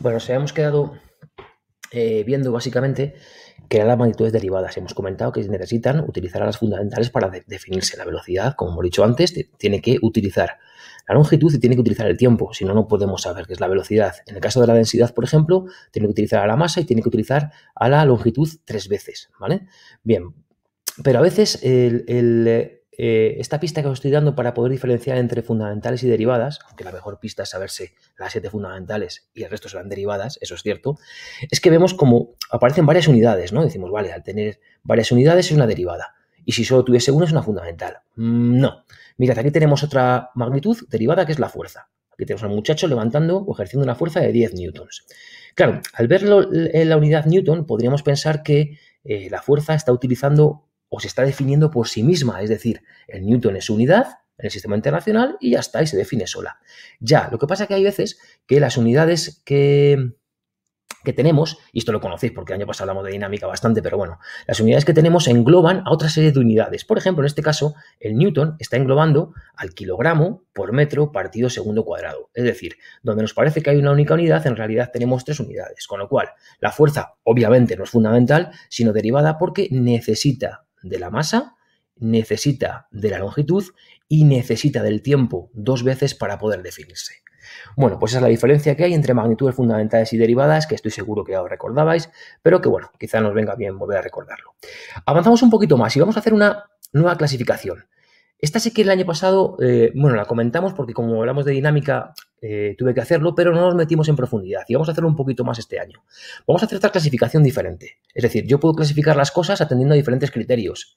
Bueno, se hemos quedado eh, viendo básicamente que eran las magnitudes derivadas. Hemos comentado que necesitan utilizar a las fundamentales para definirse la velocidad, como hemos dicho antes, tiene que utilizar la longitud y tiene que utilizar el tiempo, si no, no podemos saber qué es la velocidad. En el caso de la densidad, por ejemplo, tiene que utilizar a la masa y tiene que utilizar a la longitud tres veces, ¿vale? Bien, pero a veces el eh, eh, esta pista que os estoy dando para poder diferenciar entre fundamentales y derivadas, aunque la mejor pista es saberse las siete fundamentales y el resto serán derivadas, eso es cierto, es que vemos como aparecen varias unidades, ¿no? Decimos, vale, al tener varias unidades es una derivada. Y si solo tuviese una es una fundamental. Mm, no. Mirad, aquí tenemos otra magnitud derivada que es la fuerza. Aquí tenemos al muchacho levantando o ejerciendo una fuerza de 10 newtons. Claro, al verlo en eh, la unidad newton podríamos pensar que eh, la fuerza está utilizando o se está definiendo por sí misma, es decir, el Newton es unidad en el sistema internacional y ya está, y se define sola. Ya, lo que pasa es que hay veces que las unidades que, que tenemos, y esto lo conocéis porque el año pasado hablamos de dinámica bastante, pero bueno, las unidades que tenemos engloban a otra serie de unidades. Por ejemplo, en este caso, el Newton está englobando al kilogramo por metro partido segundo cuadrado. Es decir, donde nos parece que hay una única unidad, en realidad tenemos tres unidades. Con lo cual, la fuerza obviamente no es fundamental, sino derivada porque necesita de la masa, necesita de la longitud y necesita del tiempo dos veces para poder definirse. Bueno, pues esa es la diferencia que hay entre magnitudes fundamentales y derivadas, que estoy seguro que ya os recordabais, pero que bueno, quizá nos venga bien volver a recordarlo. Avanzamos un poquito más y vamos a hacer una nueva clasificación. Esta sí que el año pasado, eh, bueno, la comentamos porque como hablamos de dinámica eh, tuve que hacerlo, pero no nos metimos en profundidad y vamos a hacerlo un poquito más este año. Vamos a hacer otra clasificación diferente. Es decir, yo puedo clasificar las cosas atendiendo a diferentes criterios.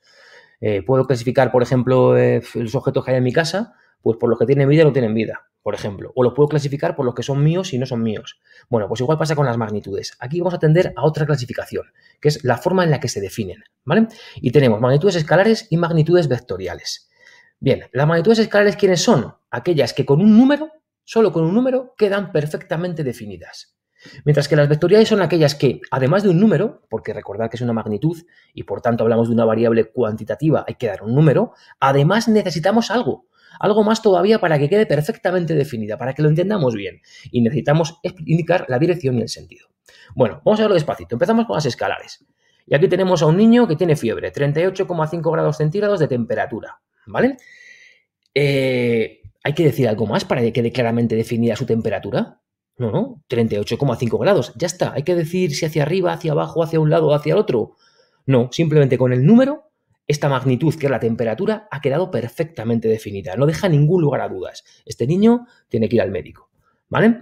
Eh, puedo clasificar, por ejemplo, eh, los objetos que hay en mi casa, pues por los que tienen vida o no tienen vida, por ejemplo. O los puedo clasificar por los que son míos y no son míos. Bueno, pues igual pasa con las magnitudes. Aquí vamos a atender a otra clasificación, que es la forma en la que se definen, ¿vale? Y tenemos magnitudes escalares y magnitudes vectoriales. Bien, las magnitudes escalares, ¿quiénes son? Aquellas que con un número solo con un número, quedan perfectamente definidas. Mientras que las vectoriales son aquellas que, además de un número, porque recordad que es una magnitud y por tanto hablamos de una variable cuantitativa, hay que dar un número, además necesitamos algo, algo más todavía para que quede perfectamente definida, para que lo entendamos bien. Y necesitamos indicar la dirección y el sentido. Bueno, vamos a verlo despacito. Empezamos con las escalares. Y aquí tenemos a un niño que tiene fiebre, 38,5 grados centígrados de temperatura, ¿vale? Eh, ¿Hay que decir algo más para que quede claramente definida su temperatura? No, no, 38,5 grados, ya está. ¿Hay que decir si hacia arriba, hacia abajo, hacia un lado o hacia el otro? No, simplemente con el número, esta magnitud que es la temperatura ha quedado perfectamente definida. No deja ningún lugar a dudas. Este niño tiene que ir al médico. ¿Vale?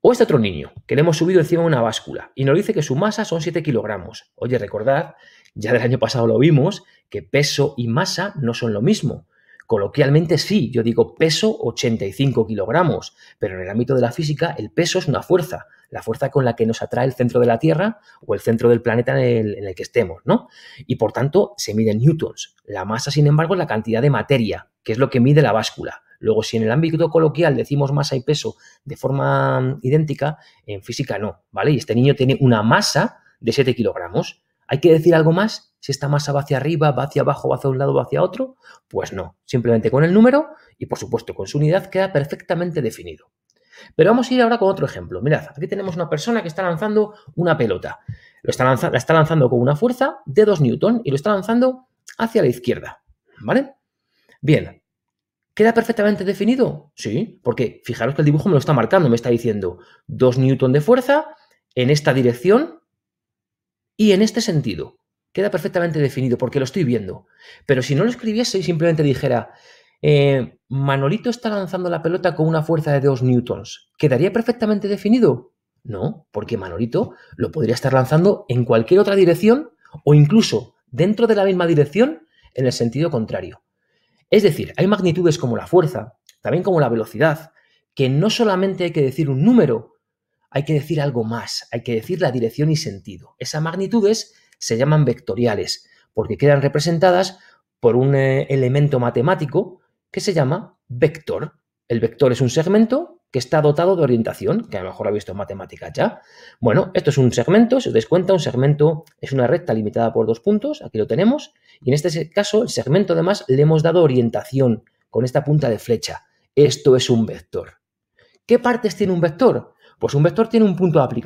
O este otro niño, que le hemos subido encima una báscula y nos dice que su masa son 7 kilogramos. Oye, recordad, ya del año pasado lo vimos, que peso y masa no son lo mismo. Coloquialmente sí, yo digo peso 85 kilogramos, pero en el ámbito de la física el peso es una fuerza, la fuerza con la que nos atrae el centro de la Tierra o el centro del planeta en el, que estemos, ¿no? Y por tanto se mide en newtons. La masa, sin embargo, es la cantidad de materia, que es lo que mide la báscula. Luego, si en el ámbito coloquial decimos masa y peso de forma mm, idéntica, en física no, ¿vale? Y este niño tiene una masa de 7 kilogramos ¿Hay que decir algo más? Si esta masa va hacia arriba, va hacia abajo, va hacia un lado, va hacia otro, pues no. Simplemente con el número y por supuesto con su unidad queda perfectamente definido. Pero vamos a ir ahora con otro ejemplo. Mirad, aquí tenemos una persona que está lanzando una pelota. Lo está la está lanzando con una fuerza de 2 newton y lo está lanzando hacia la izquierda. ¿Vale? Bien. ¿Queda perfectamente definido? Sí, porque fijaros que el dibujo me lo está marcando, me está diciendo 2 newton de fuerza en esta dirección y en este sentido, queda perfectamente definido porque lo estoy viendo. Pero si no lo escribiese y simplemente dijera, eh, Manolito está lanzando la pelota con una fuerza de 2 newtons, ¿quedaría perfectamente definido? No, porque Manolito lo podría estar lanzando en cualquier otra dirección o incluso dentro de la misma dirección en el sentido contrario. Es decir, hay magnitudes como la fuerza, también como la velocidad, que no solamente hay que decir un número, hay que decir algo más, hay que decir la dirección y sentido. Esas magnitudes se llaman vectoriales, porque quedan representadas por un eh, elemento matemático que se llama vector. El vector es un segmento que está dotado de orientación, que a lo mejor ha visto en matemáticas ya. Bueno, esto es un segmento, si os dais cuenta, un segmento es una recta limitada por dos puntos, aquí lo tenemos, y en este caso el segmento además le hemos dado orientación con esta punta de flecha. Esto es un vector. ¿Qué partes tiene un vector? Pues un vector tiene un punto de aplicación.